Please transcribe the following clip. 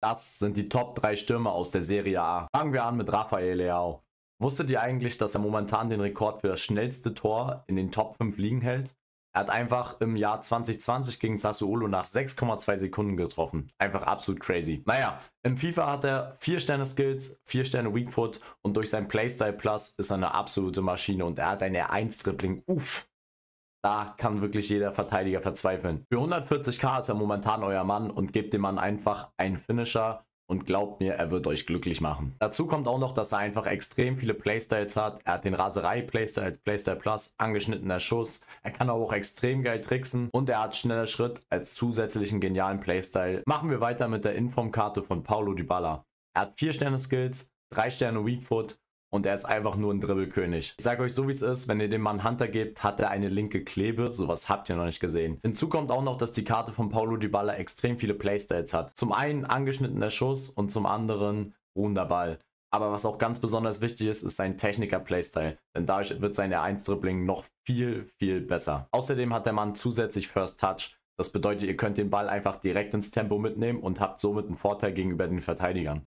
Das sind die Top 3 Stürmer aus der Serie A. Fangen wir an mit Rafael Leao. Wusstet ihr eigentlich, dass er momentan den Rekord für das schnellste Tor in den Top 5 liegen hält? Er hat einfach im Jahr 2020 gegen Sassuolo nach 6,2 Sekunden getroffen. Einfach absolut crazy. Naja, im FIFA hat er 4 Sterne Skills, 4 Sterne Weakfoot und durch sein Playstyle Plus ist er eine absolute Maschine und er hat ein R1-Dribbling. Uff, da kann wirklich jeder Verteidiger verzweifeln. Für 140k ist er momentan euer Mann und gebt dem Mann einfach einen Finisher und glaubt mir, er wird euch glücklich machen. Dazu kommt auch noch, dass er einfach extrem viele Playstyles hat. Er hat den Raserei-Playstyle als Playstyle Plus, angeschnittener Schuss. Er kann aber auch extrem geil tricksen und er hat schneller Schritt als zusätzlichen genialen Playstyle. Machen wir weiter mit der Informkarte karte von Paulo Dybala. Er hat 4 Sterne Skills, 3 Sterne Weakfoot und er ist einfach nur ein Dribbelkönig. Ich sage euch so wie es ist, wenn ihr dem Mann Hunter gebt, hat er eine linke Klebe, sowas habt ihr noch nicht gesehen. Hinzu kommt auch noch, dass die Karte von Paulo Dybala extrem viele Playstyles hat. Zum einen angeschnittener Schuss und zum anderen ruhender Ball. Aber was auch ganz besonders wichtig ist, ist sein Techniker-Playstyle, denn dadurch wird sein R1-Dribbling noch viel, viel besser. Außerdem hat der Mann zusätzlich First Touch, das bedeutet, ihr könnt den Ball einfach direkt ins Tempo mitnehmen und habt somit einen Vorteil gegenüber den Verteidigern.